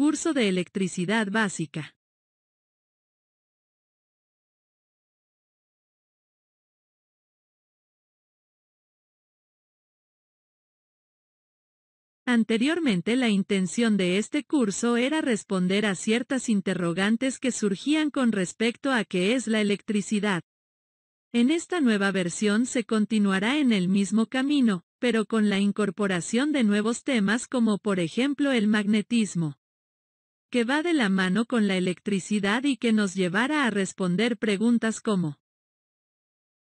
Curso de Electricidad Básica. Anteriormente la intención de este curso era responder a ciertas interrogantes que surgían con respecto a qué es la electricidad. En esta nueva versión se continuará en el mismo camino, pero con la incorporación de nuevos temas como por ejemplo el magnetismo que va de la mano con la electricidad y que nos llevara a responder preguntas como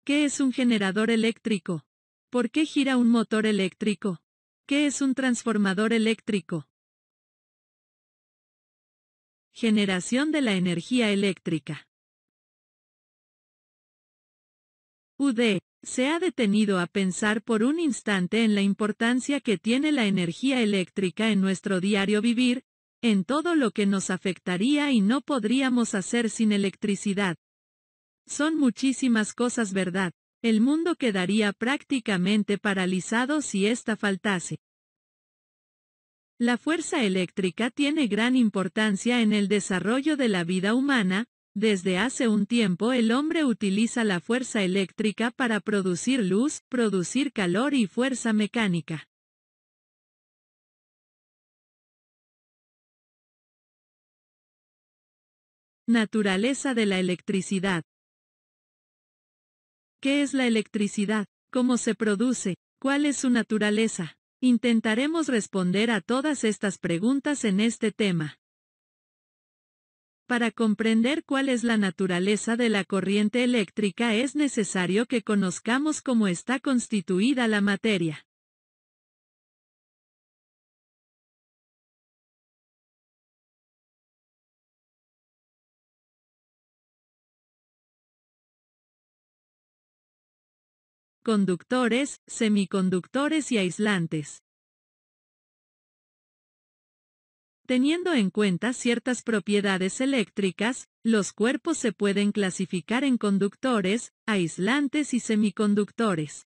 ¿Qué es un generador eléctrico? ¿Por qué gira un motor eléctrico? ¿Qué es un transformador eléctrico? Generación de la energía eléctrica. UD. Se ha detenido a pensar por un instante en la importancia que tiene la energía eléctrica en nuestro diario vivir, en todo lo que nos afectaría y no podríamos hacer sin electricidad. Son muchísimas cosas verdad, el mundo quedaría prácticamente paralizado si esta faltase. La fuerza eléctrica tiene gran importancia en el desarrollo de la vida humana, desde hace un tiempo el hombre utiliza la fuerza eléctrica para producir luz, producir calor y fuerza mecánica. Naturaleza de la electricidad. ¿Qué es la electricidad? ¿Cómo se produce? ¿Cuál es su naturaleza? Intentaremos responder a todas estas preguntas en este tema. Para comprender cuál es la naturaleza de la corriente eléctrica es necesario que conozcamos cómo está constituida la materia. conductores, semiconductores y aislantes. Teniendo en cuenta ciertas propiedades eléctricas, los cuerpos se pueden clasificar en conductores, aislantes y semiconductores.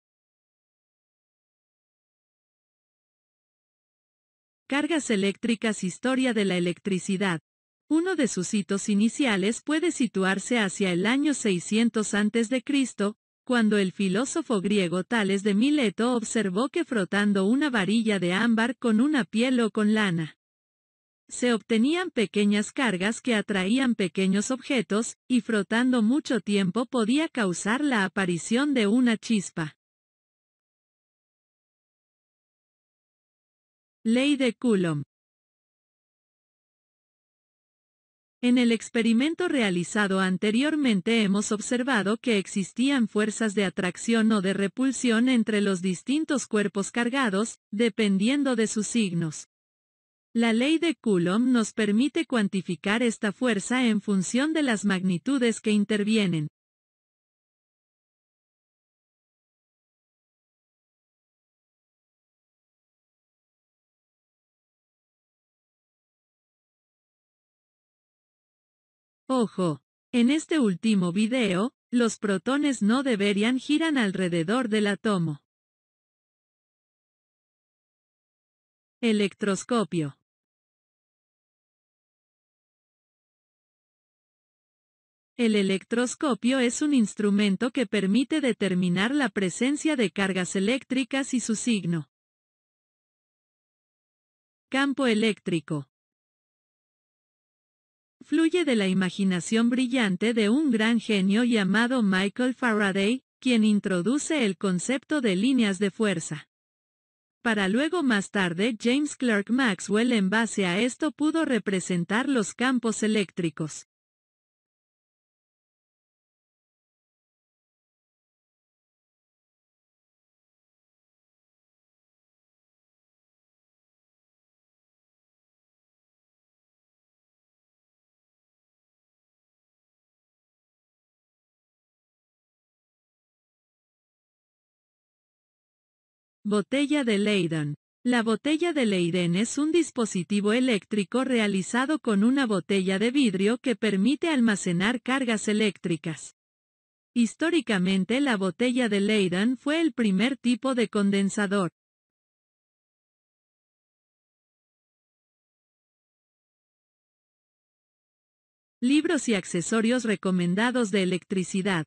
Cargas eléctricas Historia de la electricidad. Uno de sus hitos iniciales puede situarse hacia el año 600 a.C., cuando el filósofo griego Tales de Mileto observó que frotando una varilla de ámbar con una piel o con lana, se obtenían pequeñas cargas que atraían pequeños objetos, y frotando mucho tiempo podía causar la aparición de una chispa. Ley de Coulomb En el experimento realizado anteriormente hemos observado que existían fuerzas de atracción o de repulsión entre los distintos cuerpos cargados, dependiendo de sus signos. La ley de Coulomb nos permite cuantificar esta fuerza en función de las magnitudes que intervienen. Ojo, en este último video, los protones no deberían girar alrededor del átomo. Electroscopio. El electroscopio es un instrumento que permite determinar la presencia de cargas eléctricas y su signo. Campo eléctrico fluye de la imaginación brillante de un gran genio llamado Michael Faraday, quien introduce el concepto de líneas de fuerza. Para luego más tarde James Clerk Maxwell en base a esto pudo representar los campos eléctricos. Botella de Leyden. La botella de Leyden es un dispositivo eléctrico realizado con una botella de vidrio que permite almacenar cargas eléctricas. Históricamente la botella de Leyden fue el primer tipo de condensador. Libros y accesorios recomendados de electricidad.